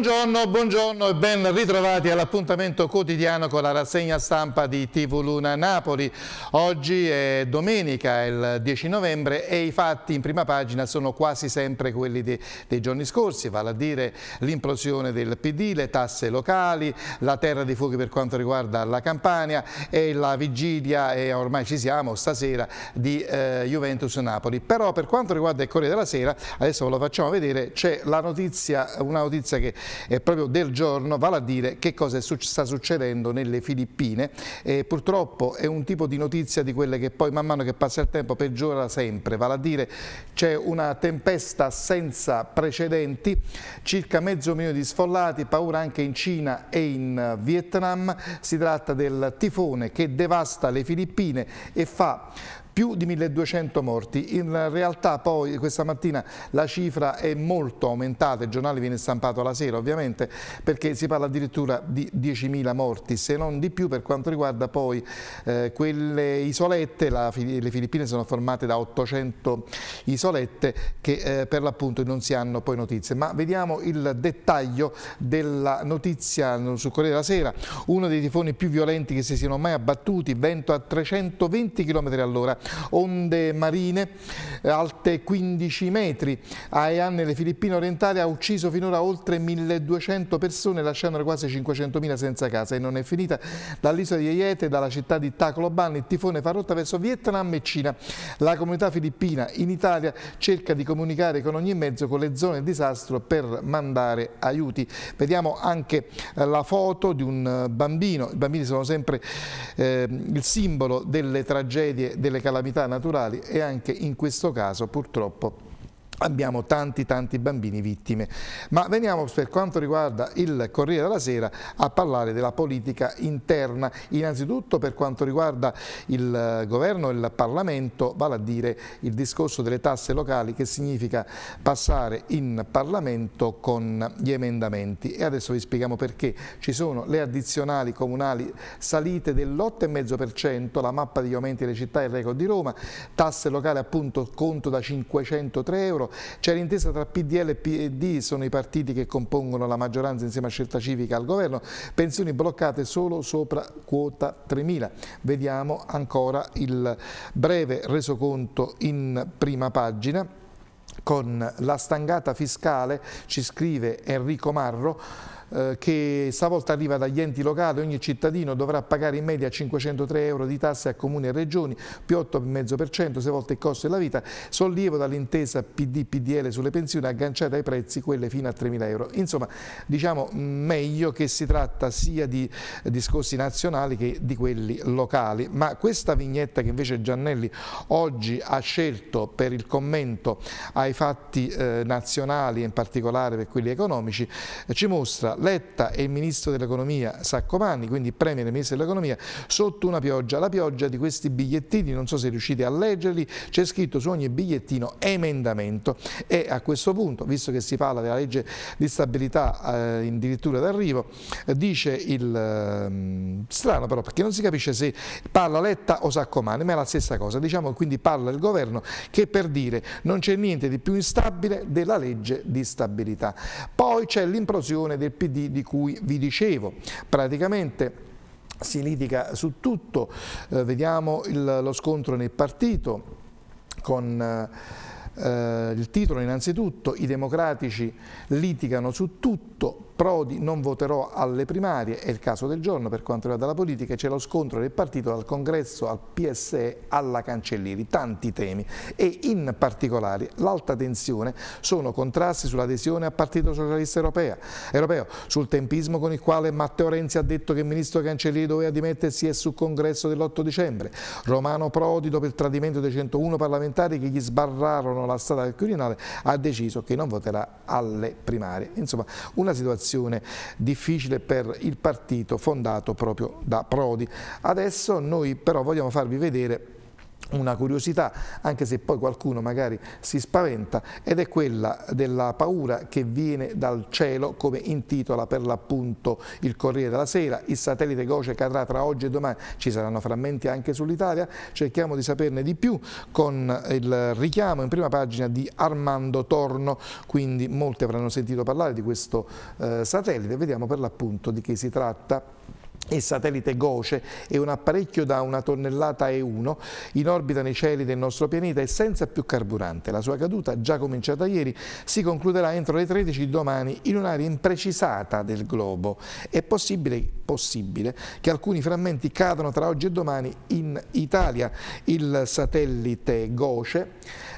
Buongiorno, buongiorno e ben ritrovati all'appuntamento quotidiano con la rassegna stampa di TV Luna Napoli. Oggi è domenica, il 10 novembre e i fatti in prima pagina sono quasi sempre quelli dei, dei giorni scorsi, vale a dire l'implosione del PD, le tasse locali, la terra di fuochi per quanto riguarda la Campania e la vigilia, e ormai ci siamo, stasera, di eh, Juventus Napoli. Però per quanto riguarda il Corriere della Sera, adesso ve lo facciamo vedere, c'è la notizia, una notizia che eh, proprio del giorno, vale a dire che cosa suc sta succedendo nelle Filippine. Eh, purtroppo è un tipo di notizia di quelle che poi man mano che passa il tempo peggiora sempre, vale a dire c'è una tempesta senza precedenti, circa mezzo milione di sfollati, paura anche in Cina e in Vietnam, si tratta del tifone che devasta le Filippine e fa più di 1200 morti. In realtà poi questa mattina la cifra è molto aumentata, il giornale viene stampato la sera ovviamente perché si parla addirittura di 10.000 morti, se non di più per quanto riguarda poi eh, quelle isolette, la, le Filippine sono formate da 800 isolette che eh, per l'appunto non si hanno poi notizie. Ma vediamo il dettaglio della notizia su Corriere della Sera, uno dei tifoni più violenti che si siano mai abbattuti, vento a 320 km all'ora onde marine alte 15 metri. A Ean, nelle Filippine orientali, ha ucciso finora oltre 1200 persone, lasciandone quasi 500.000 senza casa. E non è finita dall'isola di Aiete, dalla città di Tacloban, il tifone fa rotta verso Vietnam e Cina. La comunità filippina in Italia cerca di comunicare con ogni mezzo con le zone del disastro per mandare aiuti. Vediamo anche eh, la foto di un eh, bambino. I bambini sono sempre eh, il simbolo delle tragedie, delle calamità calamità naturali e anche in questo caso purtroppo abbiamo tanti tanti bambini vittime. Ma veniamo per quanto riguarda il Corriere della Sera a parlare della politica interna, innanzitutto per quanto riguarda il eh, governo e il Parlamento, vale a dire il discorso delle tasse locali che significa passare in Parlamento con gli emendamenti e adesso vi spieghiamo perché. Ci sono le addizionali comunali salite dell'8,5%, la mappa degli aumenti delle città e il record di Roma, tasse locali appunto conto da 503 euro, c'è l'intesa tra PDL e PD, sono i partiti che compongono la maggioranza insieme a Scelta Civica al governo, pensioni bloccate solo sopra quota 3.000. Vediamo ancora il breve resoconto in prima pagina con la stangata fiscale, ci scrive Enrico Marro, eh, che stavolta arriva dagli enti locali, ogni cittadino dovrà pagare in media 503 euro di tasse a comuni e regioni, più 8,5%, 6 volte il costo della vita, sollievo dall'intesa PD-PDL sulle pensioni agganciate ai prezzi, quelle fino a 3.000 euro. Insomma, diciamo meglio che si tratta sia di discorsi nazionali che di quelli locali, ma questa vignetta che invece Giannelli oggi ha scelto per il commento ai fatti eh, nazionali, in particolare per quelli economici, ci mostra Letta e il Ministro dell'Economia Saccomanni, quindi Premier e Ministro dell'Economia, sotto una pioggia. La pioggia di questi bigliettini, non so se riuscite a leggerli, c'è scritto su ogni bigliettino emendamento e a questo punto, visto che si parla della legge di stabilità eh, addirittura d'arrivo, eh, dice il... Eh, strano però perché non si capisce se parla Letta o Saccomanni, ma è la stessa cosa, diciamo quindi parla il governo che per dire non c'è niente di più instabile della legge di stabilità. Poi c'è l'implosione del PD di, di cui vi dicevo. Praticamente si litiga su tutto, eh, vediamo il, lo scontro nel partito con... Eh, il titolo innanzitutto, i democratici litigano su tutto, Prodi non voterò alle primarie, è il caso del giorno per quanto riguarda la politica, c'è lo scontro del partito dal congresso al PSE alla Cancellieri, tanti temi e in particolare l'alta tensione sono contrasti sull'adesione al Partito Socialista Europea, Europeo, sul tempismo con il quale Matteo Renzi ha detto che il ministro Cancellieri doveva dimettersi e sul congresso dell'8 dicembre, Romano Prodi dopo il tradimento dei 101 parlamentari che gli sbarrarono la strada del Quirinale ha deciso che non voterà alle primarie, insomma una situazione situazione difficile per il partito fondato proprio da Prodi. Adesso noi però vogliamo farvi vedere una curiosità, anche se poi qualcuno magari si spaventa, ed è quella della paura che viene dal cielo, come intitola per l'appunto il Corriere della Sera. Il satellite Goce cadrà tra oggi e domani, ci saranno frammenti anche sull'Italia, cerchiamo di saperne di più con il richiamo in prima pagina di Armando Torno, quindi molti avranno sentito parlare di questo eh, satellite, vediamo per l'appunto di che si tratta. Il satellite Goce è un apparecchio da una tonnellata e uno in orbita nei cieli del nostro pianeta e senza più carburante. La sua caduta, già cominciata ieri, si concluderà entro le 13 di domani in un'area imprecisata del globo. È possibile, possibile che alcuni frammenti cadano tra oggi e domani in Italia. Il satellite Goce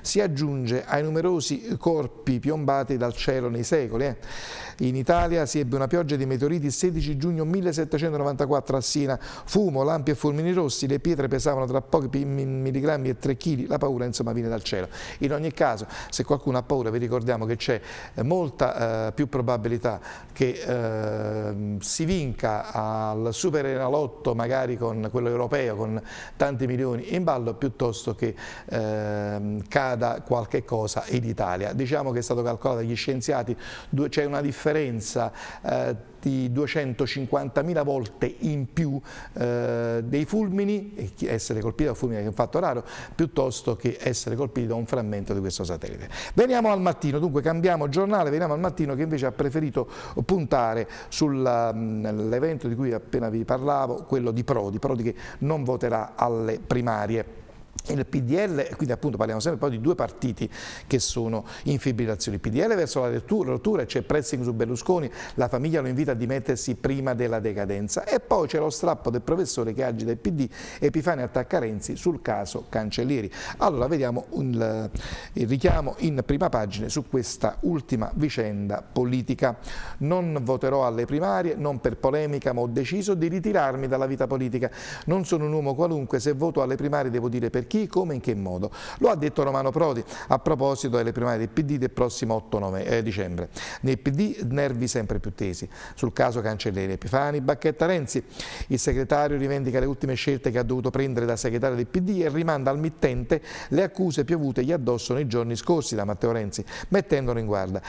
si aggiunge ai numerosi corpi piombati dal cielo nei secoli. Eh. In Italia si ebbe una pioggia di meteoriti il 16 giugno 1794 a Siena. fumo, lampi e fulmini rossi, le pietre pesavano tra pochi milligrammi e 3 kg, la paura insomma viene dal cielo. In ogni caso, se qualcuno ha paura, vi ricordiamo che c'è eh, molta eh, più probabilità che eh, si vinca al super enalotto, magari con quello europeo, con tanti milioni in ballo, piuttosto che eh, accada qualche cosa in Italia. Diciamo che è stato calcolato dagli scienziati, c'è una differenza eh, di 250.000 volte in più eh, dei fulmini, essere colpiti da un fulmine che è un fatto raro, piuttosto che essere colpiti da un frammento di questo satellite. Veniamo al mattino, dunque cambiamo giornale, veniamo al mattino che invece ha preferito puntare sull'evento mm, di cui appena vi parlavo, quello di Prodi, Prodi che non voterà alle primarie il PDL, quindi appunto parliamo sempre poi di due partiti che sono in fibrillazione, il PDL verso la rottura, c'è pressing su Berlusconi, la famiglia lo invita a dimettersi prima della decadenza e poi c'è lo strappo del professore che agita il PD, Epifani attacca Renzi sul caso Cancellieri. Allora vediamo un, il richiamo in prima pagina su questa ultima vicenda politica. Non voterò alle primarie, non per polemica, ma ho deciso di ritirarmi dalla vita politica. Non sono un uomo qualunque, se voto alle primarie devo dire perché chi, come, in che modo. Lo ha detto Romano Prodi a proposito delle primarie del PD del prossimo 8 eh, dicembre. Nel PD nervi sempre più tesi. Sul caso Cancelleri Epifani, Bacchetta Renzi, il segretario rivendica le ultime scelte che ha dovuto prendere da segretario del PD e rimanda al mittente le accuse piovute gli addosso nei giorni scorsi da Matteo Renzi, mettendolo in guarda.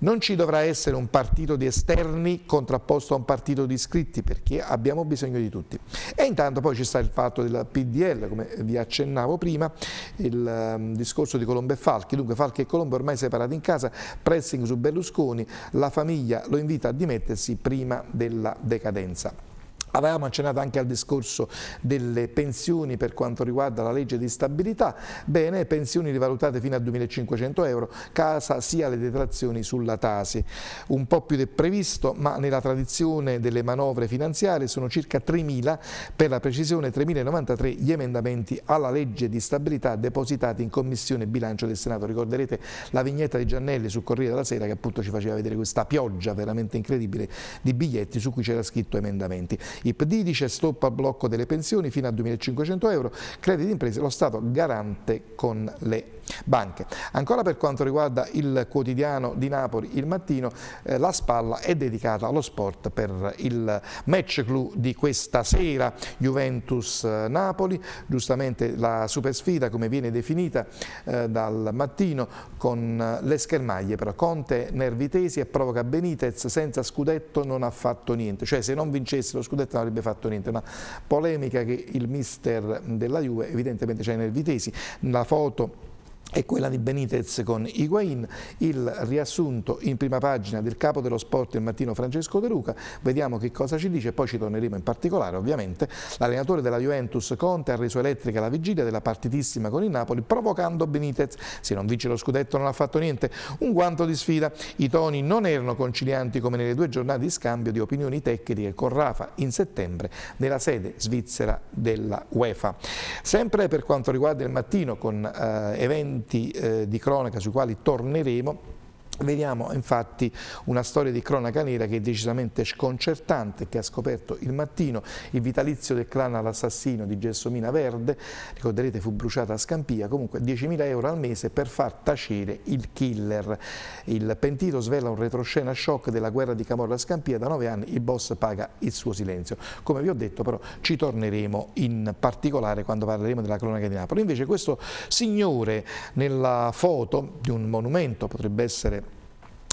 Non ci dovrà essere un partito di esterni contrapposto a un partito di iscritti perché abbiamo bisogno di tutti. E intanto poi ci sta il fatto del PDL, come vi accennavo, accennavo prima, il um, discorso di Colombo e Falchi, dunque Falchi e Colombo ormai separati in casa, pressing su Berlusconi, la famiglia lo invita a dimettersi prima della decadenza. Avevamo accennato anche al discorso delle pensioni per quanto riguarda la legge di stabilità, bene, pensioni rivalutate fino a 2.500 euro, casa sia le detrazioni sulla Tasi. Un po' più del previsto, ma nella tradizione delle manovre finanziarie sono circa 3.000, per la precisione 3.093 gli emendamenti alla legge di stabilità depositati in Commissione Bilancio del Senato. Ricorderete la vignetta di Giannelli sul Corriere della Sera che appunto ci faceva vedere questa pioggia veramente incredibile di biglietti su cui c'era scritto emendamenti. IPD dice stop al blocco delle pensioni fino a 2.500 euro, crediti imprese, lo Stato garante con le banche. Ancora per quanto riguarda il quotidiano di Napoli il mattino, eh, la spalla è dedicata allo sport per il match clou di questa sera Juventus-Napoli, eh, giustamente la super sfida come viene definita eh, dal mattino con eh, le schermaglie, però Conte nervi tesi e provoca Benitez senza scudetto non ha fatto niente, cioè se non vincesse lo scudetto non avrebbe fatto niente, una polemica che il mister mm, della Juve evidentemente c'è nervi tesi, la foto e quella di Benitez con Higuain, il riassunto in prima pagina del capo dello sport il mattino Francesco De Luca, vediamo che cosa ci dice, e poi ci torneremo in particolare ovviamente, l'allenatore della Juventus Conte ha reso elettrica la vigilia della partitissima con il Napoli provocando Benitez, se non vince lo scudetto non ha fatto niente, un guanto di sfida, i toni non erano concilianti come nelle due giornate di scambio di opinioni tecniche con Rafa in settembre nella sede svizzera della UEFA. Sempre per quanto riguarda il mattino con eh, eventi eventi eh, di cronaca sui quali torneremo Vediamo infatti una storia di cronaca nera che è decisamente sconcertante, che ha scoperto il mattino il vitalizio del clan all'assassino di Gelsomina Verde, ricorderete fu bruciata a Scampia, comunque 10.000 euro al mese per far tacere il killer. Il pentito svela un retroscena shock della guerra di Camorra a Scampia, da nove anni il boss paga il suo silenzio. Come vi ho detto però ci torneremo in particolare quando parleremo della cronaca di Napoli. Invece questo signore nella foto di un monumento, potrebbe essere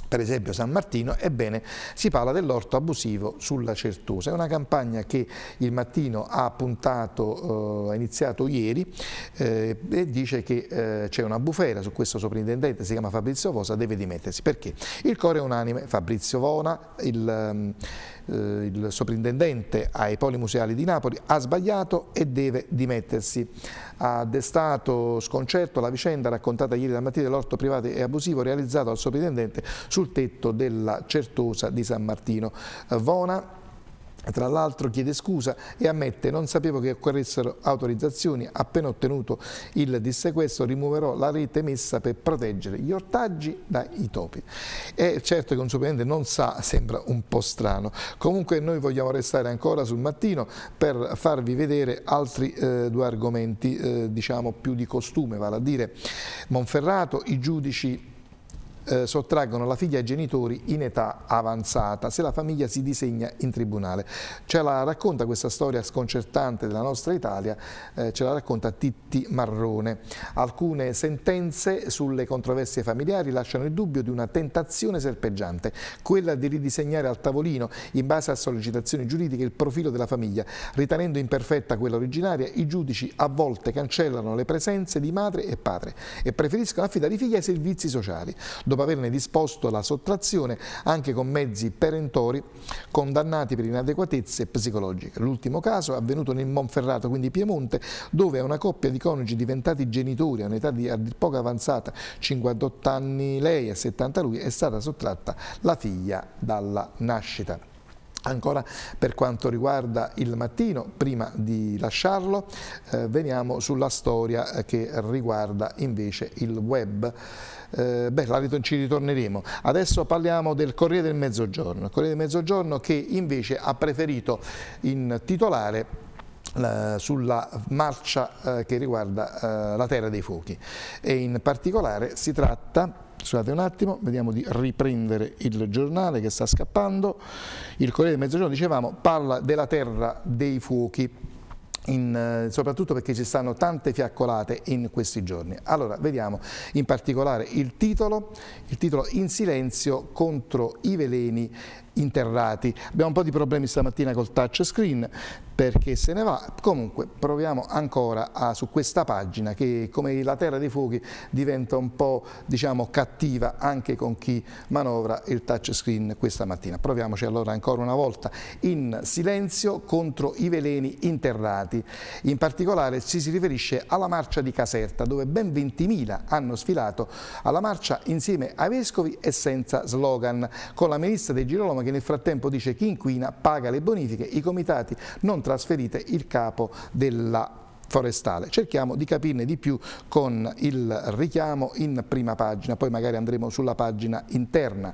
per esempio San Martino, ebbene si parla dell'orto abusivo sulla Certosa. È una campagna che il mattino ha puntato, eh, ha iniziato ieri eh, e dice che eh, c'è una bufera su questo soprintendente, si chiama Fabrizio Vosa, deve dimettersi. Perché? Il core è unanime, Fabrizio Vona, il... Ehm, eh, il soprintendente ai poli museali di Napoli ha sbagliato e deve dimettersi. Ha destato sconcerto la vicenda raccontata ieri da Mattia dell'orto privato e abusivo realizzato dal soprintendente sul tetto della Certosa di San Martino. Vona tra l'altro chiede scusa e ammette non sapevo che occorressero autorizzazioni, appena ottenuto il dissequestro rimuoverò la rete messa per proteggere gli ortaggi dai topi. E certo che un superintendente non sa, sembra un po' strano. Comunque noi vogliamo restare ancora sul mattino per farvi vedere altri eh, due argomenti, eh, diciamo più di costume, vale a dire Monferrato, i giudici eh, sottraggono la figlia ai genitori in età avanzata se la famiglia si disegna in tribunale. Ce la racconta questa storia sconcertante della nostra Italia, eh, ce la racconta Titti Marrone. Alcune sentenze sulle controversie familiari lasciano il dubbio di una tentazione serpeggiante, quella di ridisegnare al tavolino, in base a sollecitazioni giuridiche, il profilo della famiglia. Ritenendo imperfetta quella originaria, i giudici a volte cancellano le presenze di madre e padre e preferiscono affidare i figli ai servizi sociali. Dopo dopo averne disposto la sottrazione anche con mezzi perentori condannati per inadeguatezze psicologiche. L'ultimo caso è avvenuto nel Monferrato, quindi Piemonte, dove una coppia di coniugi diventati genitori a un'età di a poco avanzata, 58 anni lei e 70 lui, è stata sottratta la figlia dalla nascita. Ancora per quanto riguarda il mattino, prima di lasciarlo, eh, veniamo sulla storia eh, che riguarda invece il web eh, beh, ritorn ci ritorneremo. Adesso parliamo del Corriere del Mezzogiorno, Corriere del Mezzogiorno che invece ha preferito in titolare sulla marcia eh, che riguarda eh, la terra dei fuochi e in particolare si tratta scusate un attimo, vediamo di riprendere il giornale che sta scappando il Corriere del Mezzogiorno dicevamo parla della terra dei fuochi in, eh, soprattutto perché ci stanno tante fiaccolate in questi giorni. Allora, vediamo in particolare il titolo, il titolo In silenzio contro i veleni interrati. Abbiamo un po' di problemi stamattina col touchscreen perché se ne va. Comunque proviamo ancora a, su questa pagina che come la terra dei fuochi diventa un po' diciamo, cattiva anche con chi manovra il touchscreen questa mattina. Proviamoci allora ancora una volta in silenzio contro i veleni interrati. In particolare ci si riferisce alla marcia di Caserta dove ben 20.000 hanno sfilato alla marcia insieme ai vescovi e senza slogan con la ministra dei Girolamo che nel frattempo dice chi inquina paga le bonifiche, i comitati non trasferite il capo della forestale. Cerchiamo di capirne di più con il richiamo in prima pagina, poi magari andremo sulla pagina interna.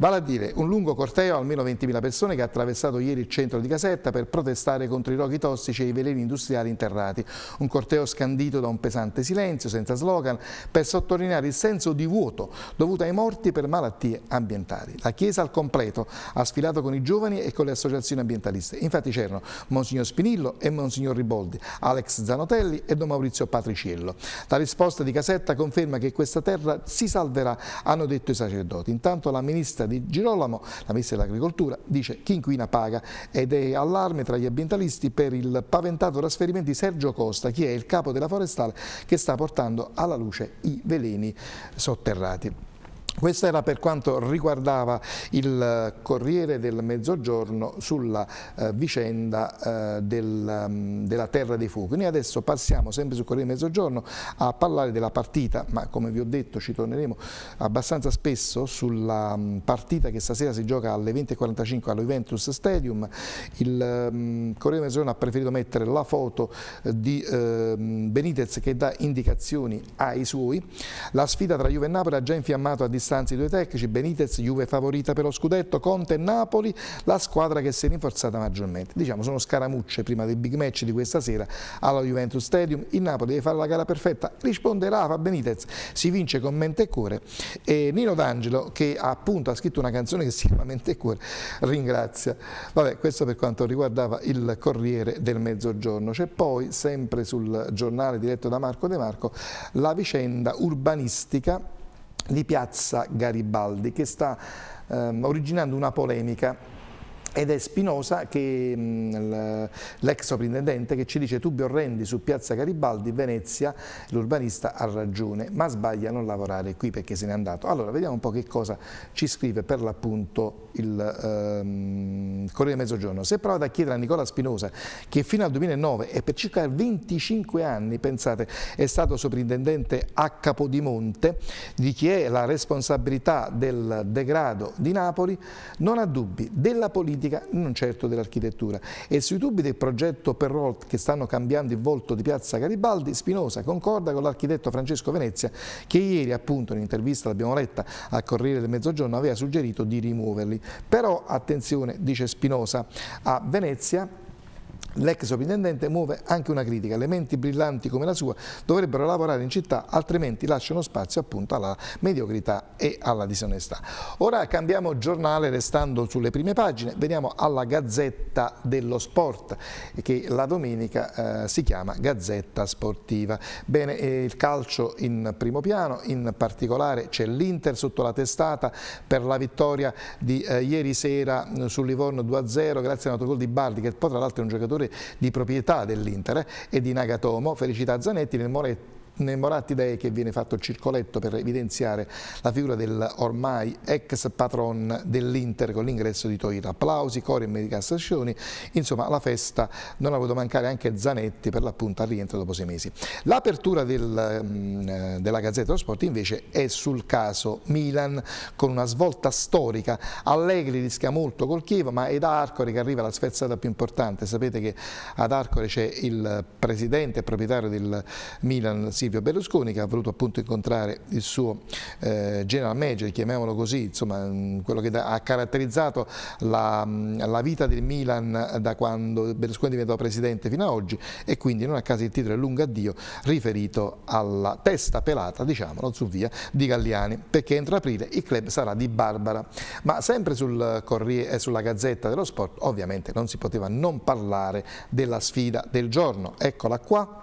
Vale a dire un lungo corteo, almeno 20.000 persone, che ha attraversato ieri il centro di Casetta per protestare contro i roghi tossici e i veleni industriali interrati. Un corteo scandito da un pesante silenzio, senza slogan, per sottolineare il senso di vuoto dovuto ai morti per malattie ambientali. La Chiesa al completo ha sfilato con i giovani e con le associazioni ambientaliste. Infatti c'erano Monsignor Spinillo e Monsignor Riboldi, Alex Zanotelli e Don Maurizio Patriciello. La risposta di Casetta conferma che questa terra si salverà, hanno detto i sacerdoti. Intanto la ministra di Girolamo, la ministra dell'agricoltura, dice chi inquina paga ed è allarme tra gli ambientalisti per il paventato trasferimento di Sergio Costa, che è il capo della forestale che sta portando alla luce i veleni sotterrati. Questo era per quanto riguardava il eh, Corriere del Mezzogiorno sulla eh, vicenda eh, del, um, della Terra dei Fuochi. Noi adesso passiamo sempre sul Corriere del Mezzogiorno a parlare della partita, ma come vi ho detto ci torneremo abbastanza spesso sulla um, partita che stasera si gioca alle 20.45 allo Juventus Stadium. Il um, Corriere del Mezzogiorno ha preferito mettere la foto eh, di ehm, Benitez che dà indicazioni ai suoi. La sfida tra Juve e Napoli ha già infiammato a distanza circostanze i due tecnici, Benitez, Juve favorita per lo scudetto, Conte e Napoli, la squadra che si è rinforzata maggiormente. Diciamo sono scaramucce prima del big match di questa sera allo Juventus Stadium, il Napoli deve fare la gara perfetta, risponde Rafa Benitez, si vince con mente e cuore e Nino D'Angelo che appunto ha scritto una canzone che si chiama Mente e cuore, ringrazia. Vabbè, questo per quanto riguardava il Corriere del Mezzogiorno. C'è poi sempre sul giornale diretto da Marco De Marco la vicenda urbanistica di Piazza Garibaldi che sta ehm, originando una polemica ed è Spinosa, mm, l'ex soprintendente, che ci dice Tubbio Orrendi su Piazza Garibaldi, Venezia, l'urbanista ha ragione, ma sbaglia a non lavorare qui perché se n'è andato. Allora, vediamo un po' che cosa ci scrive per l'appunto il ehm, Corriere Mezzogiorno. Se provate a chiedere a Nicola Spinosa, che fino al 2009 e per circa 25 anni, pensate, è stato soprintendente a Capodimonte, di chi è la responsabilità del degrado di Napoli, non ha dubbi della politica politica, non certo dell'architettura. E sui dubbi del progetto Perrolt che stanno cambiando il volto di Piazza Garibaldi, Spinosa concorda con l'architetto Francesco Venezia che ieri appunto in intervista l'abbiamo letta al Corriere del Mezzogiorno aveva suggerito di rimuoverli. Però attenzione, dice Spinosa, a Venezia L'ex soprintendente muove anche una critica, le menti brillanti come la sua dovrebbero lavorare in città, altrimenti lasciano spazio appunto alla mediocrità e alla disonestà. Ora cambiamo giornale restando sulle prime pagine, veniamo alla Gazzetta dello Sport che la domenica eh, si chiama Gazzetta Sportiva. Bene, eh, il calcio in primo piano, in particolare c'è l'Inter sotto la testata per la vittoria di eh, ieri sera mm, sul Livorno 2-0 grazie a un autogol di Bardi che poi tra l'altro è un giocatore di proprietà dell'Inter e di Nagatomo, Felicità Zanetti nel Moretto Moratti Morattidei che viene fatto il circoletto per evidenziare la figura del ormai ex patron dell'Inter con l'ingresso di Toira. Applausi, cori e medicazioni, insomma la festa non ha voluto mancare anche Zanetti per l'appunto al rientro dopo sei mesi. L'apertura del, mm, della Gazzetta dello Sport invece è sul caso Milan con una svolta storica. Allegri rischia molto col Chievo ma è da Arcore che arriva la sferzata più importante. Sapete che ad Arcore c'è il presidente e proprietario del Milan, Silvio Silvio Berlusconi che ha voluto appunto incontrare il suo eh, general manager, chiamiamolo così, insomma quello che da, ha caratterizzato la, la, vita del Milan da quando Berlusconi diventò presidente fino ad oggi e quindi non a caso il titolo è lungo addio riferito alla testa pelata, diciamolo, su via di Galliani, perché entro aprile il club sarà di Barbara. Ma sempre sul Corriere, eh, sulla Gazzetta dello Sport ovviamente non si poteva non parlare della sfida del giorno. Eccola qua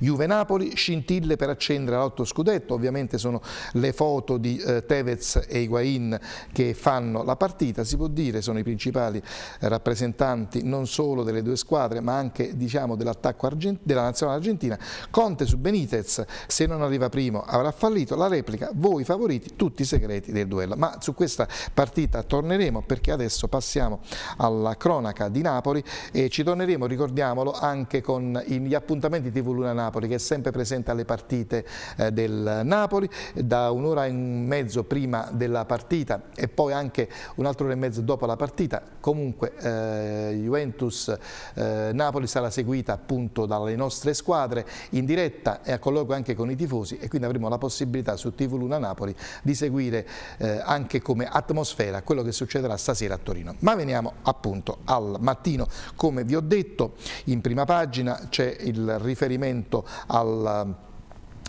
Juve-Napoli, scintille per accendere lotto scudetto, ovviamente sono le foto di eh, Tevez e Higuain che fanno la partita, si può dire sono i principali rappresentanti non solo delle due squadre ma anche diciamo, dell'attacco della nazionale argentina, Conte su Benitez, se non arriva primo avrà fallito, la replica, voi favoriti, tutti i segreti del duello, ma su questa partita torneremo perché adesso passiamo alla cronaca di Napoli e ci torneremo, ricordiamolo, anche con gli appuntamenti TV Luna-Napoli che è sempre presente alle partite eh, del Napoli da un'ora e mezzo prima della partita e poi anche un'altra ora e mezzo dopo la partita comunque eh, Juventus-Napoli eh, sarà seguita appunto dalle nostre squadre in diretta e a colloquio anche con i tifosi e quindi avremo la possibilità su TV Luna-Napoli di seguire eh, anche come atmosfera quello che succederà stasera a Torino ma veniamo appunto al mattino come vi ho detto in prima pagina c'è il riferimento riferimento al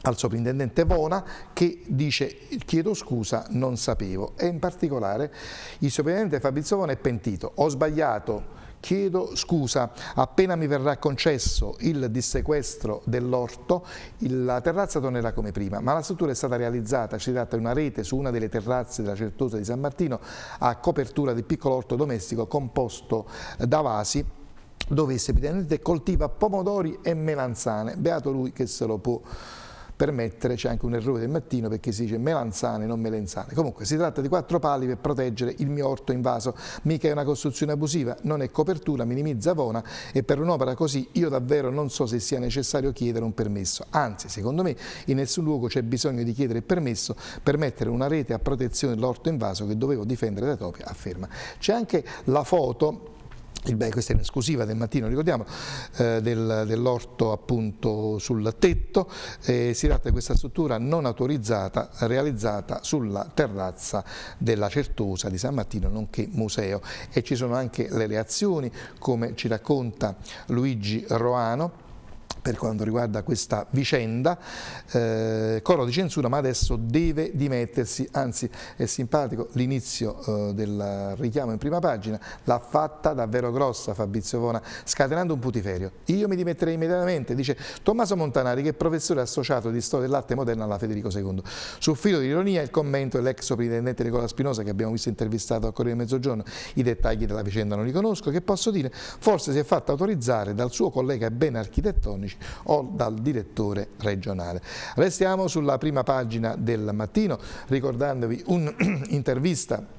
al soprintendente Vona che dice chiedo scusa non sapevo e in particolare il soprintendente Fabrizio Vona è pentito ho sbagliato chiedo scusa appena mi verrà concesso il dissequestro dell'orto la terrazza tornerà come prima ma la struttura è stata realizzata si tratta di una rete su una delle terrazze della Certosa di San Martino a copertura del piccolo orto domestico composto da vasi dovesse praticamente coltiva pomodori e melanzane. Beato lui che se lo può permettere, c'è anche un errore del mattino perché si dice melanzane, non melenzane. Comunque si tratta di quattro pali per proteggere il mio orto invaso, mica è una costruzione abusiva, non è copertura, minimizza vona e per un'opera così io davvero non so se sia necessario chiedere un permesso. Anzi, secondo me in nessun luogo c'è bisogno di chiedere il permesso per mettere una rete a protezione dell'orto invaso che dovevo difendere da topi, afferma. C'è anche la foto Beh, questa è un'esclusiva del mattino, ricordiamo, eh, del, dell'orto appunto sul tetto, eh, si tratta di questa struttura non autorizzata realizzata sulla terrazza della Certosa di San Martino, nonché museo e ci sono anche le reazioni come ci racconta Luigi Roano per quanto riguarda questa vicenda, eh, coro di censura ma adesso deve dimettersi, anzi è simpatico l'inizio eh, del richiamo in prima pagina, l'ha fatta davvero grossa Fabrizio Vona, scatenando un putiferio. Io mi dimetterei immediatamente, dice Tommaso Montanari che è professore associato di storia dell'arte moderna alla Federico II. Sul filo di ironia il commento dell'ex soprintendente Nicola Spinosa che abbiamo visto intervistato a Corriere Mezzogiorno, i dettagli della vicenda non li conosco, che posso dire, forse si è fatta autorizzare dal suo collega ben architettonico tecnici o dal direttore regionale. Restiamo sulla prima pagina del mattino ricordandovi un'intervista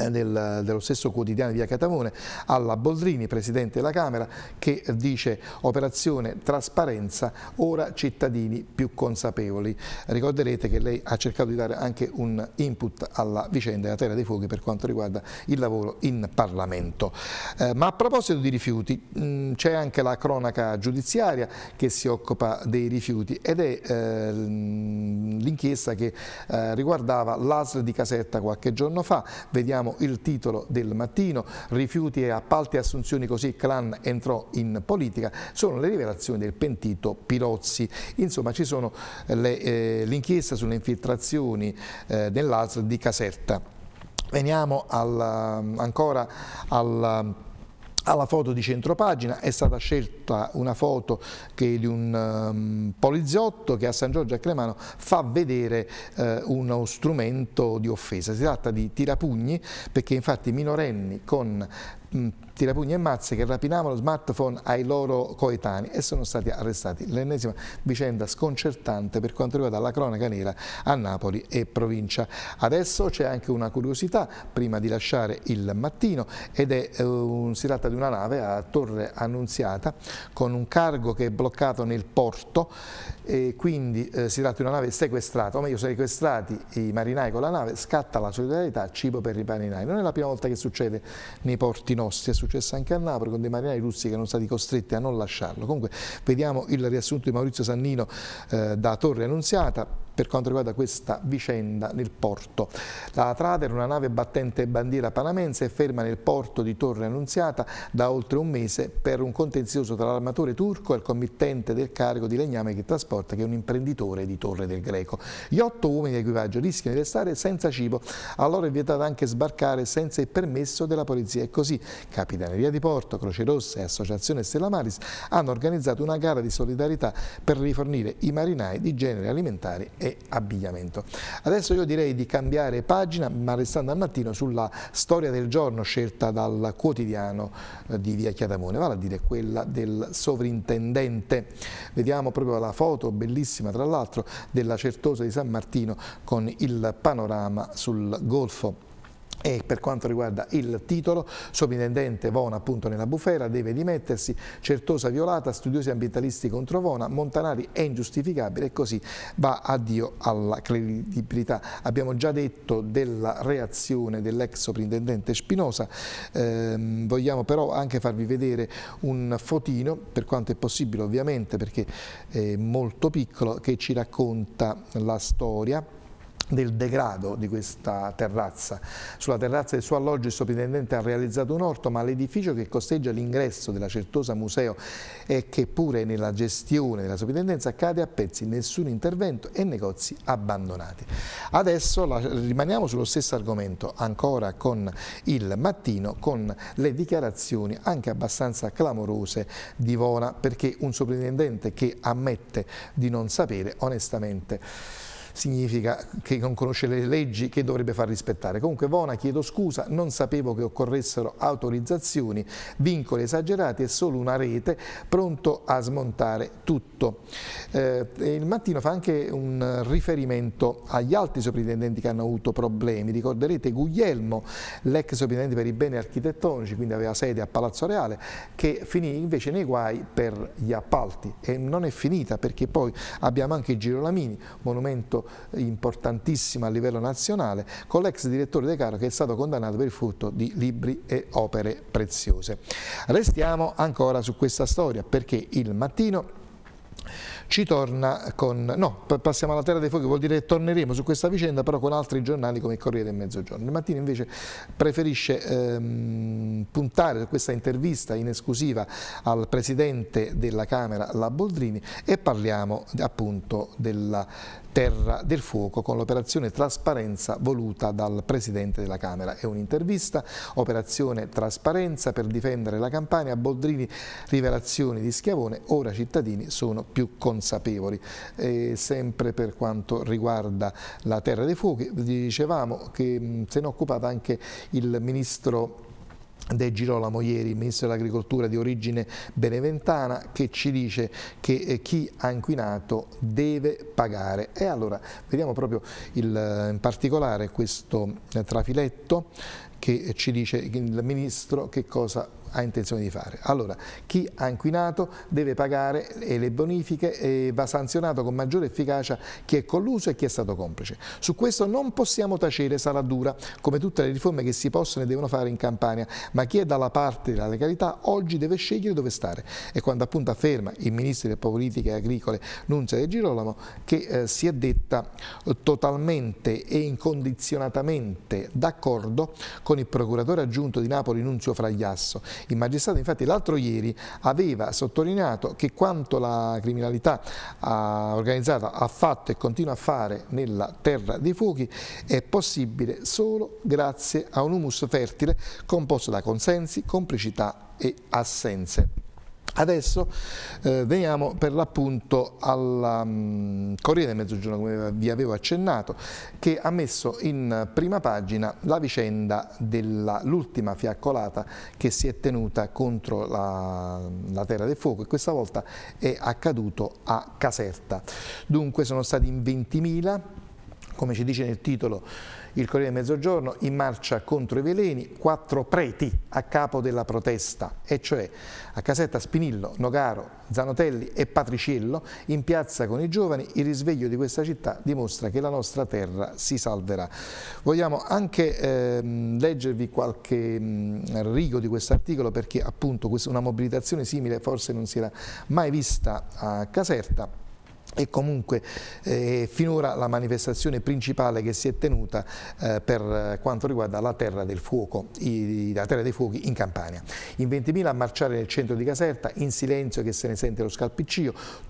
Eh, del, dello stesso quotidiano di Via Catavone, alla Boldrini, Presidente della Camera, che dice operazione trasparenza, ora cittadini più consapevoli. Ricorderete che lei ha cercato di dare anche un input alla vicenda della Terra dei Fuochi per quanto riguarda il lavoro in Parlamento. Eh, ma a proposito di rifiuti, mm, c'è anche la cronaca giudiziaria che si occupa dei rifiuti ed è eh, l'inchiesta che eh, riguardava l'ASL di Caserta qualche giorno fa. Vediamo abbiamo il titolo del mattino, rifiuti e appalti e assunzioni così Clan entrò in politica, sono le rivelazioni del pentito Pirozzi. Insomma ci sono eh, eh, l'inchiesta eh, sulle infiltrazioni eh, nell'ASL di Caserta. Veniamo al, ancora al alla foto di centropagina è stata scelta una foto di un um, poliziotto che a San Giorgio a Cremano fa vedere eh, uno strumento di offesa. Si tratta di tirapugni perché infatti minorenni con Mm, tirapugni e mazze che rapinavano smartphone ai loro coetanei e sono stati arrestati. L'ennesima vicenda sconcertante per quanto riguarda la cronaca nera a Napoli e provincia. Adesso c'è anche una curiosità prima di lasciare il mattino ed è, eh, si tratta di una nave a Torre Annunziata con un cargo che è bloccato nel porto e quindi eh, si tratta di una nave sequestrata, o meglio sequestrati i marinai con la nave, scatta la solidarietà, cibo per i marinai. Non è la prima volta che succede nei porti nostri, è successo anche a Napoli con dei marinai russi che erano stati costretti a non lasciarlo. Comunque vediamo il riassunto di Maurizio Sannino eh, da Torre Annunziata per quanto riguarda questa vicenda nel porto. La Trader, una nave battente bandiera panamense, è ferma nel porto di Torre Annunziata da oltre un mese per un contenzioso tra l'armatore turco e il committente del carico di legname che trasporta, che è un imprenditore di Torre del Greco. Gli otto uomini di equipaggio rischiano di restare senza cibo, allora è vietato anche sbarcare senza il permesso della polizia. E così Capitaneria di Porto, Croce Rossa e Associazione Stella Maris hanno organizzato una gara di solidarietà per rifornire i marinai di generi alimentari e abbigliamento. Adesso io direi di cambiare pagina ma restando al mattino sulla storia del giorno scelta dal quotidiano eh, di Via Chiadamone, vale a dire quella del sovrintendente. Vediamo proprio la foto bellissima tra l'altro della certosa di San Martino con il panorama sul golfo. E per quanto riguarda il titolo, sovrintendente Vona appunto nella bufera deve dimettersi, certosa violata, studiosi ambientalisti contro Vona, Montanari è ingiustificabile e così va addio alla credibilità. Abbiamo già detto della reazione dell'ex sovrintendente Spinosa, eh, vogliamo però anche farvi vedere un fotino, per quanto è possibile ovviamente perché è molto piccolo, che ci racconta la storia del degrado di questa terrazza. Sulla terrazza del suo alloggio il soprintendente ha realizzato un orto, ma l'edificio che costeggia l'ingresso della Certosa Museo e che pure nella gestione della soprintendenza cade a pezzi nessun intervento e negozi abbandonati. Adesso la, rimaniamo sullo stesso argomento, ancora con il mattino, con le dichiarazioni anche abbastanza clamorose di Vona, perché un soprintendente che ammette di non sapere onestamente significa che non conosce le leggi che dovrebbe far rispettare. Comunque Vona chiedo scusa, non sapevo che occorressero autorizzazioni, vincoli esagerati e solo una rete pronto a smontare tutto. Eh, il mattino fa anche un riferimento agli altri soprintendenti che hanno avuto problemi. Ricorderete Guglielmo, l'ex soprintendente per i beni architettonici, quindi aveva sede a Palazzo Reale, che finì invece nei guai per gli appalti e non è finita perché poi abbiamo anche Girolamini, monumento importantissima a livello nazionale, con l'ex direttore De Caro che è stato condannato per il furto di libri e opere preziose. Restiamo ancora su questa storia perché il mattino ci torna con, no, passiamo alla Terra dei Fuochi, vuol dire che torneremo su questa vicenda però con altri giornali come il Corriere del Mezzogiorno. Il mattino invece preferisce ehm, puntare su questa intervista in esclusiva al Presidente della Camera, la Boldrini, e parliamo appunto della Terra del Fuoco con l'operazione Trasparenza voluta dal Presidente della Camera. È un'intervista, operazione Trasparenza per difendere la Campania, Boldrini, rivelazioni di Schiavone, ora i cittadini sono più consapevoli. E sempre per quanto riguarda la Terra dei Fuochi, dicevamo che se ne è occupato anche il Ministro De Girolamo ieri, Ministro dell'Agricoltura di origine beneventana, che ci dice che eh, chi ha inquinato deve pagare. E allora vediamo proprio il, eh, in particolare questo eh, trafiletto che ci dice il Ministro che cosa ha intenzione di fare. Allora, chi ha inquinato deve pagare le bonifiche e va sanzionato con maggiore efficacia chi è colluso e chi è stato complice. Su questo non possiamo tacere, sarà dura, come tutte le riforme che si possono e devono fare in Campania, ma chi è dalla parte della legalità oggi deve scegliere dove stare. E quando appunto afferma il Ministro delle Politiche Agricole, Nunzia De Girolamo, che eh, si è detta totalmente e incondizionatamente d'accordo con il procuratore aggiunto di Napoli, Nunzio Fragliasso, il magistrato infatti l'altro ieri aveva sottolineato che quanto la criminalità organizzata ha fatto e continua a fare nella terra dei fuochi è possibile solo grazie a un humus fertile composto da consensi, complicità e assenze. Adesso eh, veniamo per l'appunto al mh, mm, Corriere del Mezzogiorno, come vi avevo accennato, che ha messo in prima pagina la vicenda dell'ultima fiaccolata che si è tenuta contro la, la Terra del Fuoco e questa volta è accaduto a Caserta. Dunque sono stati in 20.000, come ci dice nel titolo, il Corriere Mezzogiorno in marcia contro i veleni, quattro preti a capo della protesta, e cioè a Casetta Spinillo, Nogaro, Zanotelli e Patriciello, in piazza con i giovani, il risveglio di questa città dimostra che la nostra terra si salverà. Vogliamo anche ehm, leggervi qualche mh, rigo di questo articolo perché appunto questa, una mobilitazione simile forse non si era mai vista a Caserta e comunque eh, finora la manifestazione principale che si è tenuta eh, per eh, quanto riguarda la Terra, del Fuoco, i, la Terra dei Fuochi in Campania. In 20.000 a marciare nel centro di Caserta, in silenzio che se ne sente lo scalpiccio,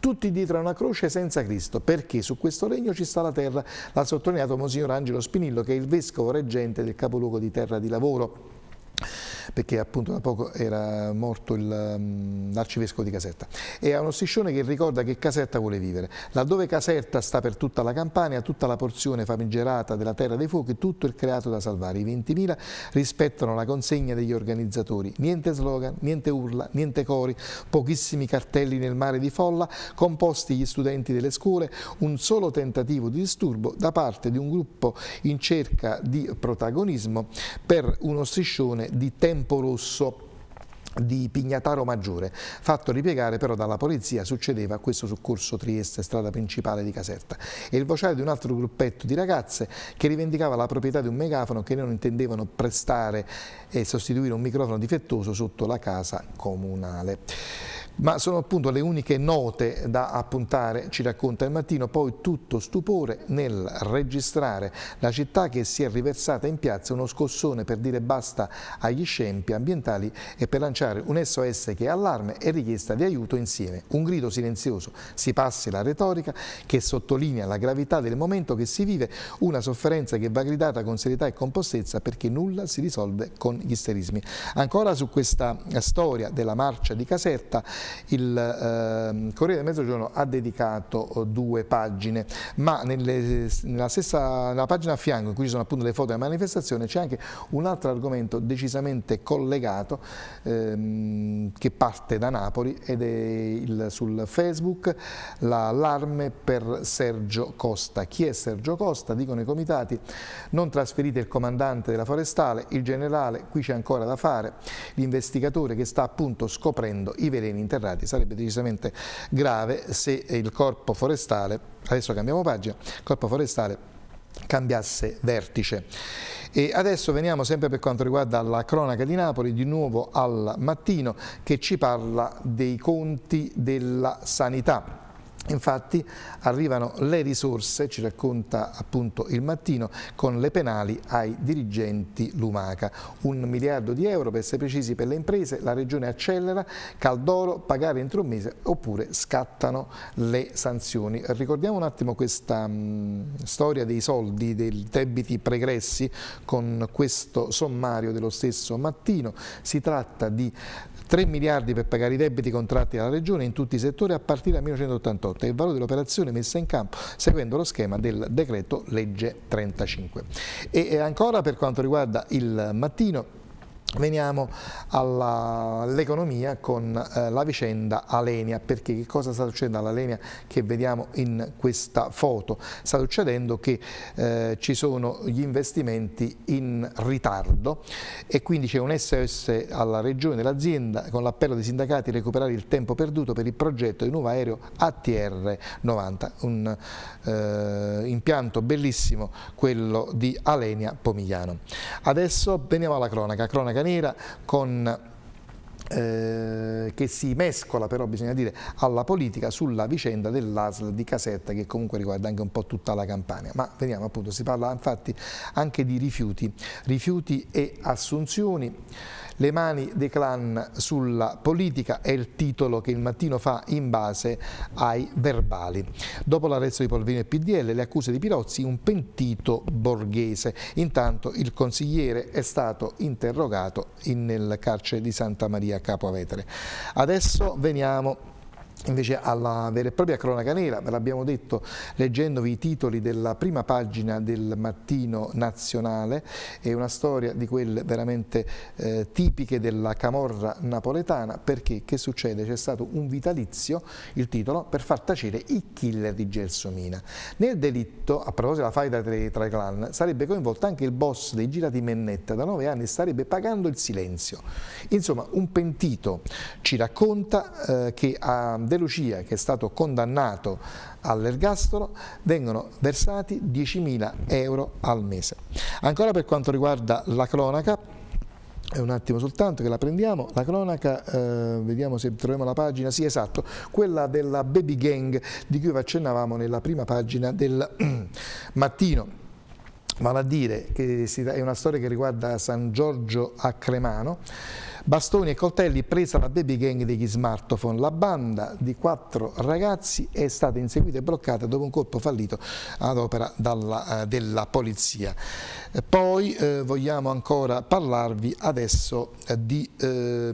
tutti dietro a una croce senza Cristo, perché su questo regno ci sta la terra, l'ha sottolineato Monsignor Angelo Spinillo che è il vescovo reggente del capoluogo di Terra di Lavoro perché appunto da poco era morto mm, l'arcivescovo di Caserta. E ha uno striscione che ricorda che Caserta vuole vivere. Laddove Caserta sta per tutta la Campania, tutta la porzione famigerata della Terra dei Fuochi, tutto il creato da salvare. I 20.000 rispettano la consegna degli organizzatori. Niente slogan, niente urla, niente cori, pochissimi cartelli nel mare di folla, composti gli studenti delle scuole, un solo tentativo di disturbo da parte di un gruppo in cerca di protagonismo per uno striscione di tempo tempo rosso di Pignataro Maggiore, fatto ripiegare però dalla polizia, succedeva a questo soccorso Trieste, strada principale di Caserta, e il vociare di un altro gruppetto di ragazze che rivendicava la proprietà di un megafono che non intendevano prestare e sostituire un microfono difettoso sotto la casa comunale ma sono appunto le uniche note da appuntare, ci racconta il mattino, poi tutto stupore nel registrare la città che si è riversata in piazza uno scossone per dire basta agli scempi ambientali e per lanciare un SOS che è allarme e richiesta di aiuto insieme. Un grido silenzioso, si passi la retorica che sottolinea la gravità del momento che si vive, una sofferenza che va gridata con serietà e compostezza perché nulla si risolve con gli isterismi. Ancora su questa storia della marcia di Caserta, il eh, Corriere del Mezzogiorno ha dedicato eh, due pagine, ma nelle, nella, stessa, nella pagina a fianco in cui ci sono appunto le foto della manifestazione c'è anche un altro argomento decisamente collegato ehm, che parte da Napoli ed è il, sul Facebook l'allarme per Sergio Costa. Chi è Sergio Costa? Dicono i comitati, non trasferite il comandante della forestale, il generale, qui c'è ancora da fare, l'investigatore che sta appunto scoprendo i veleni interrati, sarebbe decisamente grave se il corpo forestale, adesso cambiamo pagina, il corpo forestale cambiasse vertice. E adesso veniamo sempre per quanto riguarda la cronaca di Napoli, di nuovo al mattino che ci parla dei conti della sanità. Infatti arrivano le risorse, ci racconta appunto il mattino, con le penali ai dirigenti Lumaca. Un miliardo di euro per essere precisi per le imprese, la regione accelera, Caldoro pagare entro un mese oppure scattano le sanzioni. Ricordiamo un attimo questa mh, mm, storia dei soldi, dei debiti pregressi con questo sommario dello stesso mattino. Si tratta di 3 miliardi per pagare i debiti contratti dalla Regione in tutti i settori a partire dal 1988 e il valore dell'operazione messa in campo seguendo lo schema del decreto legge 35. E ancora per quanto riguarda il mattino, Veniamo all'economia con eh, la vicenda Alenia, perché che cosa sta succedendo all'Alenia che vediamo in questa foto? Sta succedendo che eh, ci sono gli investimenti in ritardo e quindi c'è un SOS alla regione dell'azienda con l'appello dei sindacati a recuperare il tempo perduto per il progetto di nuovo aereo ATR 90, un eh, impianto bellissimo quello di Alenia Pomigliano. Adesso veniamo alla cronaca, cronaca cronaca nera con eh, che si mescola però bisogna dire alla politica sulla vicenda dell'ASL di Casetta che comunque riguarda anche un po' tutta la Campania ma vediamo appunto si parla infatti anche di rifiuti rifiuti e assunzioni le mani dei clan sulla politica è il titolo che il mattino fa in base ai verbali. Dopo l'arresto di Polvino e PDL, le accuse di Pirozzi, un pentito borghese. Intanto il consigliere è stato interrogato in, nel carcere di Santa Maria Capo Avetere. Adesso veniamo invece alla vera e propria cronaca nera, ve l'abbiamo detto leggendovi i titoli della prima pagina del mattino nazionale, è una storia di quelle veramente eh, tipiche della camorra napoletana, perché che succede? C'è stato un vitalizio, il titolo, per far tacere i killer di Gelsomina. Nel delitto, a proposito della faida tra, i, tra i clan, sarebbe coinvolto anche il boss dei girati Mennetta, da nove anni e starebbe pagando il silenzio. Insomma, un pentito ci racconta eh, che ha De Lucia, che è stato condannato all'ergastolo, vengono versati 10.000 euro al mese. Ancora per quanto riguarda la cronaca, un attimo soltanto che la prendiamo, la cronaca, eh, vediamo se troviamo la pagina, sì esatto, quella della baby gang di cui vi accennavamo nella prima pagina del mattino. Vale a dire che è una storia che riguarda San Giorgio a Cremano, Bastoni e coltelli presa la baby gang degli smartphone. La banda di quattro ragazzi è stata inseguita e bloccata dopo un colpo fallito ad opera dalla, eh, della polizia. Eh, poi eh, vogliamo ancora parlarvi adesso eh, di, eh,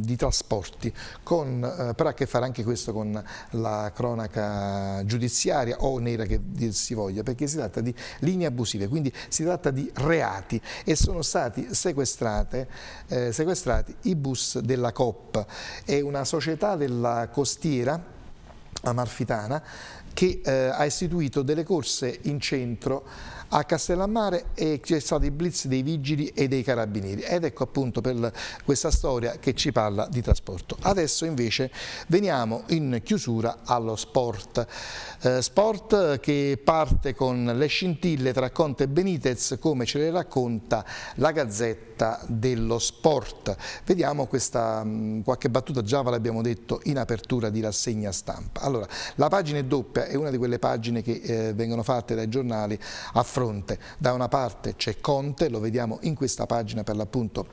di trasporti, con, eh, però ha a che fare anche questo con la cronaca giudiziaria o nera che si voglia, perché si tratta di linee abusive, quindi si tratta di reati e sono stati sequestrate, sequestrati utilizzati i bus della COP, è una società della costiera amalfitana che eh, ha istituito delle corse in centro a Castellammare e c'è stato il blitz dei vigili e dei carabinieri ed ecco appunto per questa storia che ci parla di trasporto. Adesso invece veniamo in chiusura allo sport, eh, sport che parte con le scintille tra Conte e Benitez come ce le racconta la Gazzetta dello Sport. Vediamo questa mh, mm, qualche battuta, già ve l'abbiamo detto in apertura di rassegna stampa. Allora, la pagina è doppia, è una di quelle pagine che eh, vengono fatte dai giornali a fronte. Da una parte c'è Conte, lo vediamo in questa pagina per l'appunto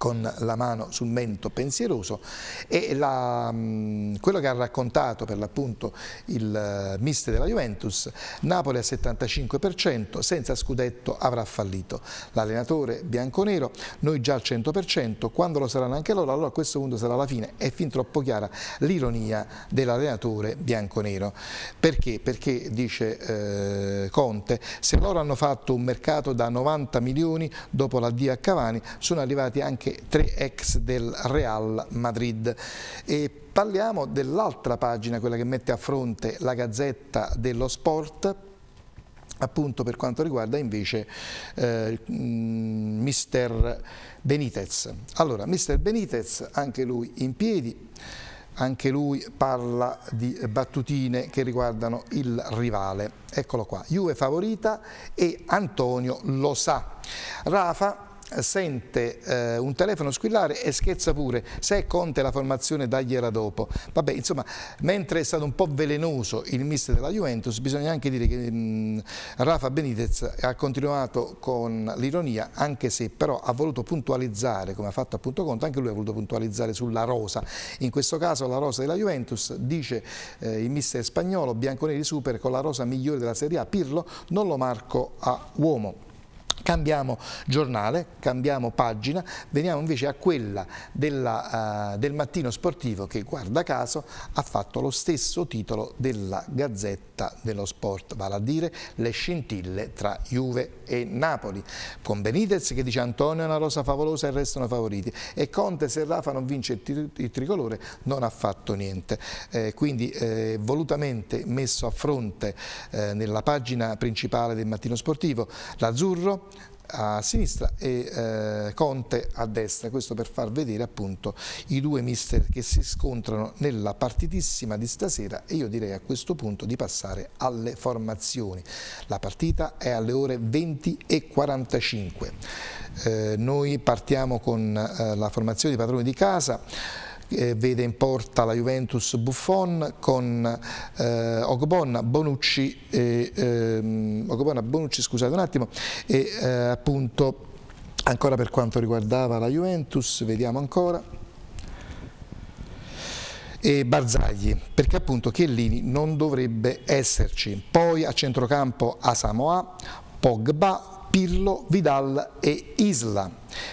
con la mano sul mento pensieroso e la, mm, quello che ha raccontato per l'appunto il eh, mister della Juventus, Napoli al 75%, senza scudetto avrà fallito. L'allenatore bianconero, noi già al 100%, quando lo saranno anche loro, allora a questo punto sarà la fine. È fin troppo chiara l'ironia dell'allenatore bianconero. Perché? Perché dice eh, Conte, se loro hanno fatto un mercato da 90 milioni dopo la D a Cavani, sono arrivati anche anche tre ex del Real Madrid. E parliamo dell'altra pagina, quella che mette a fronte la Gazzetta dello Sport, appunto per quanto riguarda invece eh, mm, mister Benitez. Allora, mister Benitez, anche lui in piedi, anche lui parla di battutine che riguardano il rivale. Eccolo qua, Juve favorita e Antonio lo sa. Rafa sente eh, un telefono squillare e scherza pure se è Conte la formazione dagliela dopo vabbè insomma mentre è stato un po' velenoso il mister della Juventus bisogna anche dire che mh, mm, Rafa Benitez ha continuato con l'ironia anche se però ha voluto puntualizzare come ha fatto appunto Conte anche lui ha voluto puntualizzare sulla rosa in questo caso la rosa della Juventus dice eh, il mister spagnolo bianconeri super con la rosa migliore della Serie A Pirlo non lo marco a uomo Cambiamo giornale, cambiamo pagina, veniamo invece a quella della, uh, del mattino sportivo che guarda caso ha fatto lo stesso titolo della Gazzetta dello Sport, vale a dire le scintille tra Juve e Napoli, con Benitez che dice Antonio è una rosa favolosa e restano favoriti e Conte se Rafa non vince il, tri il tricolore non ha fatto niente, eh, quindi eh, volutamente messo a fronte eh, nella pagina principale del mattino sportivo l'azzurro a sinistra e eh, Conte a destra, questo per far vedere appunto i due mister che si scontrano nella partitissima di stasera e io direi a questo punto di passare alle formazioni. La partita è alle ore 20 e 45. Eh, noi partiamo con eh, la formazione di padroni di casa eh, vede in porta la Juventus Buffon con eh, Ogbonna, Bonucci, eh, ehm, Bonucci scusate un attimo, e eh, appunto ancora per quanto riguardava la Juventus, vediamo ancora e Barzagli, perché appunto Chiellini non dovrebbe esserci. Poi a centrocampo a Samoa, Pogba, Pirlo, Vidal e Isla,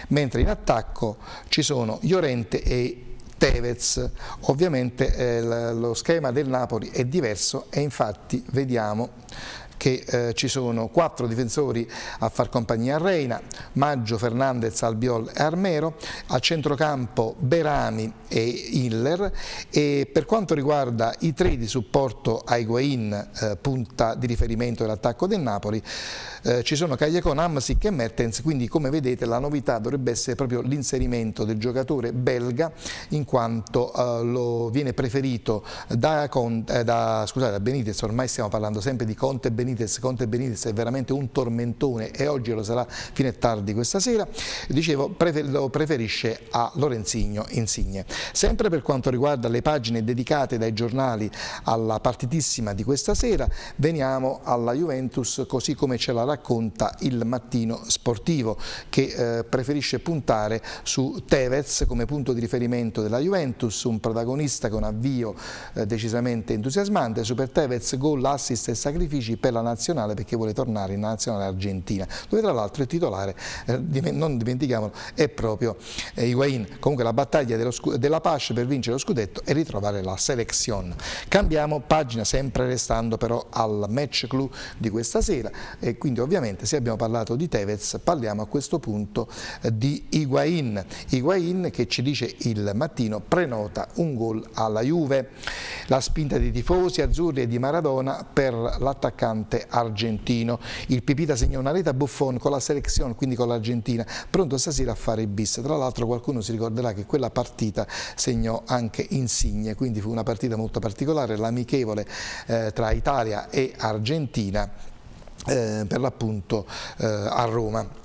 mentre in attacco ci sono Llorente e Tevez. Ovviamente eh, lo schema del Napoli è diverso e infatti vediamo che eh, ci sono quattro difensori a far compagnia a Reina, Maggio, Fernandez, Albiol e Armero, a centrocampo Berami e Hiller e per quanto riguarda i tre di supporto a Higuain, eh, punta di riferimento dell'attacco del Napoli, eh, ci sono Cagliacon, Amsic e Mertens, quindi come vedete la novità dovrebbe essere proprio l'inserimento del giocatore belga in quanto eh, lo viene preferito da, Conte, eh, da, scusate, da Benitez, ormai stiamo parlando sempre di Conte e Benitez, Benitez, Conte Benitez è veramente un tormentone e oggi lo sarà fino a tardi questa sera, dicevo lo preferisce a Lorenzigno Insigne. Sempre per quanto riguarda le pagine dedicate dai giornali alla partitissima di questa sera, veniamo alla Juventus così come ce la racconta il mattino sportivo che eh, preferisce puntare su Tevez come punto di riferimento della Juventus, un protagonista con avvio eh, decisamente entusiasmante, Super Tevez, gol, assist e sacrifici per la della nazionale perché vuole tornare in nazionale argentina, dove tra l'altro il titolare, eh, non dimentichiamolo, è proprio eh, Higuain. Comunque la battaglia dello, della Pasce per vincere lo scudetto e ritrovare la selezione. Cambiamo pagina, sempre restando però al match clou di questa sera e quindi ovviamente se abbiamo parlato di Tevez parliamo a questo punto eh, di Higuain. Higuain che ci dice il mattino prenota un gol alla Juve. La spinta dei tifosi azzurri e di Maradona per l'attaccante attaccante argentino. Il Pipita segna una rete a Buffon con la selezione, quindi con l'Argentina, pronto stasera a fare il bis. Tra l'altro qualcuno si ricorderà che quella partita segnò anche Insigne, quindi fu una partita molto particolare, l'amichevole eh, tra Italia e Argentina eh, per l'appunto eh, a Roma.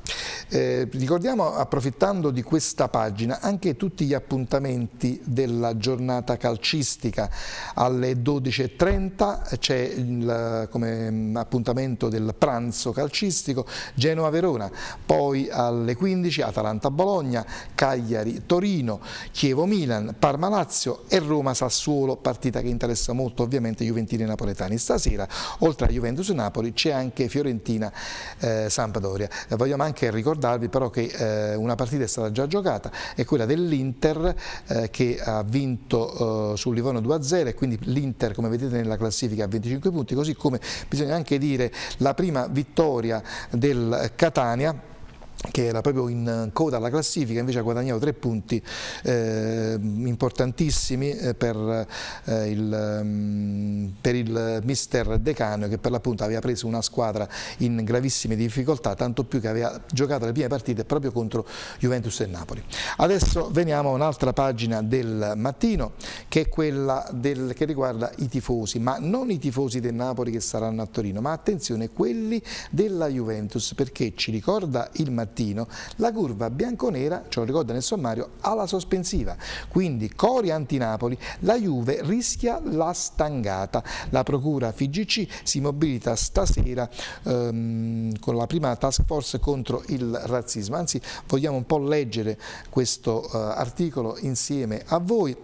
Eh, ricordiamo, approfittando di questa pagina, anche tutti gli appuntamenti della giornata calcistica. Alle 12.30 c'è come, mm, appuntamento del pranzo calcistico Genova-Verona, poi alle 15 Atalanta-Bologna, Cagliari-Torino, Chievo-Milan, Parma-Lazio e Roma-Sassuolo, partita che interessa molto ovviamente i Juventini napoletani. Stasera, oltre a Juventus-Napoli, c'è anche Fiorentina-Sampdoria. Eh, eh vogliamo anche ricordarvi però che eh, una partita è stata già giocata, è quella dell'Inter eh, che ha vinto eh, sul Livorno 2-0 e quindi l'Inter come vedete nella classifica ha 25 punti, così come bisogna anche dire la prima vittoria del Catania che era proprio in coda alla classifica, invece ha guadagnato tre punti eh, importantissimi eh, per, eh, il, mm, per, il, mister Decano che per l'appunto aveva preso una squadra in gravissime difficoltà, tanto più che aveva giocato le prime partite proprio contro Juventus e Napoli. Adesso veniamo a un'altra pagina del mattino che è quella del, che riguarda i tifosi, ma non i tifosi del Napoli che saranno a Torino, ma attenzione quelli della Juventus perché ci ricorda il mattino mattino, la curva bianconera, ce lo ricorda nel sommario, alla sospensiva. Quindi Cori anti-Napoli, la Juve rischia la stangata. La procura FIGC si mobilita stasera ehm, con la prima task force contro il razzismo. Anzi, vogliamo un po' leggere questo eh, articolo insieme a voi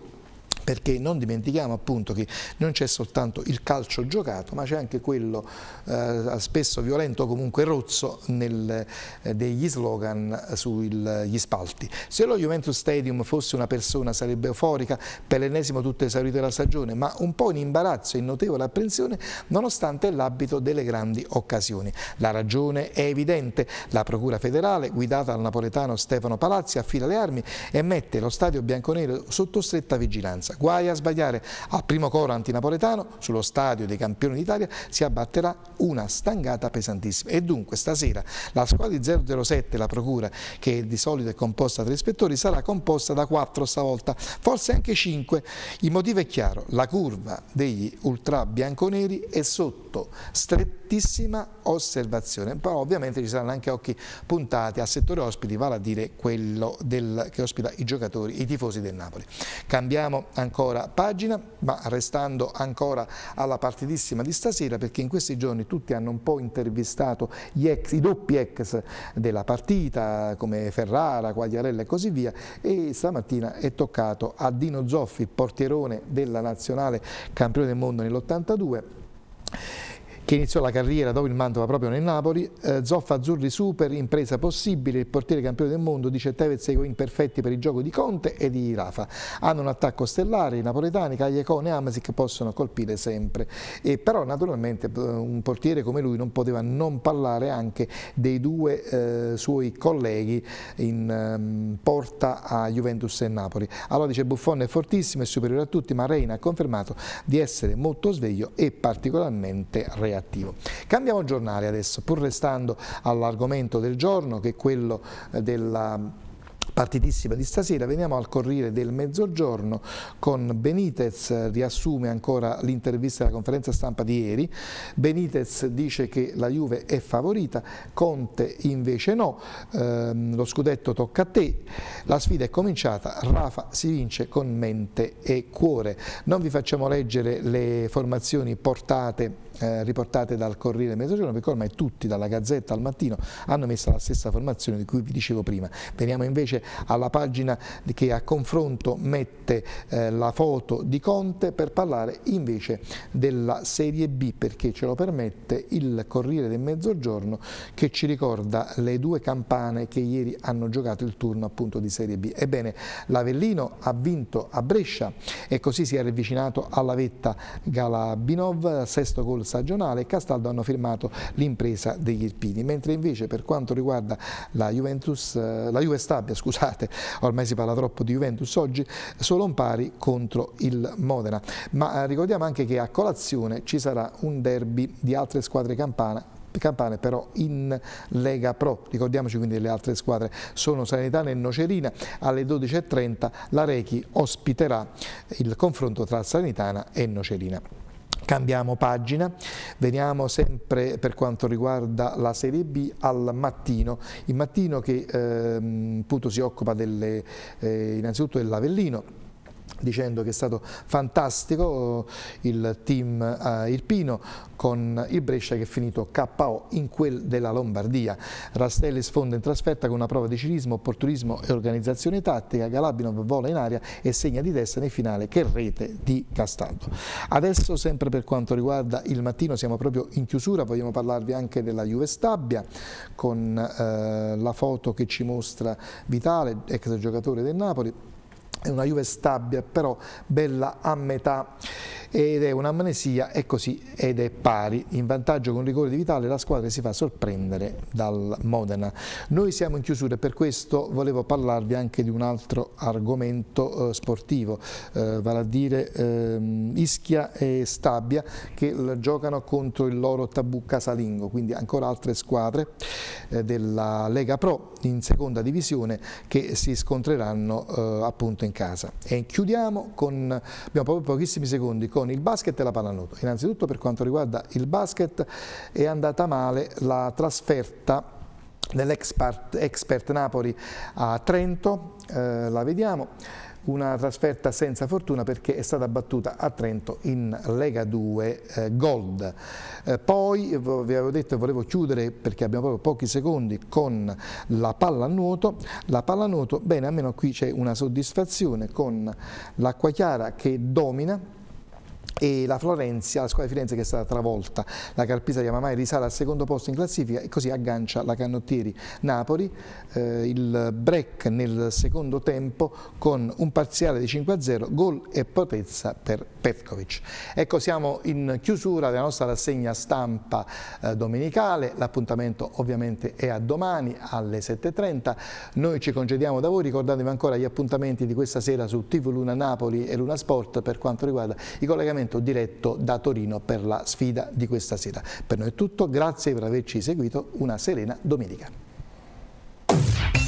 perché non dimentichiamo appunto che non c'è soltanto il calcio giocato ma c'è anche quello eh, spesso violento comunque rozzo nel, eh, degli slogan sugli spalti. Se lo Juventus Stadium fosse una persona sarebbe euforica per l'ennesimo tutto esaurito della stagione ma un po' in imbarazzo e in notevole apprensione nonostante l'abito delle grandi occasioni. La ragione è evidente, la procura federale guidata dal napoletano Stefano Palazzi affila le armi e mette lo stadio bianconero sotto stretta vigilanza. Guai a sbagliare. Al primo coro antinapoletano, sullo stadio dei campioni d'Italia, si abbatterà una stangata pesantissima. E dunque stasera la squadra di 007, la procura, che di solito è composta da ispettori, sarà composta da quattro stavolta, forse anche cinque. Il motivo è chiaro, la curva degli ultra bianconeri è sotto strettissima osservazione, però ovviamente ci saranno anche occhi puntati al settore ospiti, vale a dire quello del, che ospita i giocatori, i tifosi del Napoli. Cambiamo ancora ancora pagina, ma restando ancora alla partitissima di stasera, perché in questi giorni tutti hanno un po' intervistato ex, i doppi ex della partita, come Ferrara, Quagliarella e così via, e stamattina è toccato a Dino Zoffi, portierone della nazionale campione del mondo nell'82, che iniziò la carriera dopo il Mantova proprio nel Napoli, eh, Zoffa Azzurri Super, impresa possibile, il portiere campione del mondo, dice Tevez e Higuain perfetti per il gioco di Conte e di Rafa. Hanno un attacco stellare, i napoletani, Cagliacone e Amasic possono colpire sempre. E però naturalmente un portiere come lui non poteva non parlare anche dei due eh, suoi colleghi in eh, porta a Juventus e Napoli. Allora dice Buffon è fortissimo, è superiore a tutti, ma Reina ha confermato di essere molto sveglio e particolarmente reale attivo. Cambiamo giornale adesso, pur restando all'argomento del giorno che è quello eh, della partitissima di stasera, veniamo al Corriere del Mezzogiorno con Benitez, eh, riassume ancora l'intervista della conferenza stampa di ieri, Benitez dice che la Juve è favorita, Conte invece no, eh, lo scudetto tocca a te, la sfida è cominciata, Rafa si vince con mente e cuore. Non vi facciamo leggere le formazioni portate eh, riportate dal Corriere Mezzogiorno, perché ormai tutti, dalla Gazzetta al Mattino, hanno messo la stessa formazione di cui vi dicevo prima. Veniamo invece alla pagina che a confronto mette eh, la foto di Conte per parlare invece della Serie B, perché ce lo permette il Corriere del Mezzogiorno che ci ricorda le due campane che ieri hanno giocato il turno appunto di Serie B. Ebbene, l'Avellino ha vinto a Brescia e così si è avvicinato alla vetta Galabinov, sesto gol stagionale e Castaldo hanno firmato l'impresa degli Irpini, mentre invece per quanto riguarda la Juventus, eh, la Juve Stabia, scusate, ormai si parla troppo di Juventus oggi, solo un pari contro il Modena. Ma eh, ricordiamo anche che a colazione ci sarà un derby di altre squadre campane Campane però in Lega Pro, ricordiamoci quindi le altre squadre, sono Salernitana e Nocerina, alle 12.30 la Rechi ospiterà il confronto tra Salernitana e Nocerina. Cambiamo pagina, veniamo sempre per quanto riguarda la Serie B al mattino, il mattino che eh, appunto si occupa delle, eh, innanzitutto dell'Avellino dicendo che è stato fantastico eh, il team eh, Irpino con il Brescia che è finito KO in quel della Lombardia. Rastelli sfonda in trasferta con una prova di cinismo, opportunismo e organizzazione tattica, Galabinov vola in aria e segna di testa nel finale che rete di Castaldo. Adesso sempre per quanto riguarda il mattino siamo proprio in chiusura, vogliamo parlarvi anche della Juve Stabia con eh, la foto che ci mostra Vitale, ex giocatore del Napoli, è una Juve stabile però bella a metà ed è un'amnesia è così ed è pari in vantaggio con rigore di Vitale la squadra si fa sorprendere dal Modena noi siamo in chiusura e per questo volevo parlarvi anche di un altro argomento eh, sportivo eh, vale a dire eh, Ischia e Stabia che giocano contro il loro tabù casalingo quindi ancora altre squadre eh, della Lega Pro in seconda divisione che si scontreranno eh, appunto in in casa. E chiudiamo con, abbiamo proprio pochissimi secondi, con il basket e la pallanuoto. Innanzitutto per quanto riguarda il basket è andata male la trasferta dell'expert Napoli a Trento, eh, la vediamo una trasferta senza fortuna perché è stata battuta a Trento in Lega 2 eh, Gold. Eh, poi eh, vi avevo detto volevo chiudere perché abbiamo proprio pochi secondi con la pallanuoto. La pallanuoto, bene, almeno qui c'è una soddisfazione con l'acqua chiara che domina e la Florenzia, la squadra di Firenze che è stata travolta, la Carpisa di Amamai risale al secondo posto in classifica e così aggancia la Cannottieri Napoli, eh, il break nel secondo tempo con un parziale di 5-0, gol e potenza per Petkovic. Ecco siamo in chiusura della nostra rassegna stampa eh, domenicale, l'appuntamento ovviamente è a domani alle 7.30, noi ci concediamo da voi, ricordatevi ancora gli appuntamenti di questa sera su TV Luna Napoli e Luna Sport per quanto riguarda i collegamenti collegamento diretto da Torino per la sfida di questa sera. Per noi è tutto, grazie per averci seguito, una serena domenica.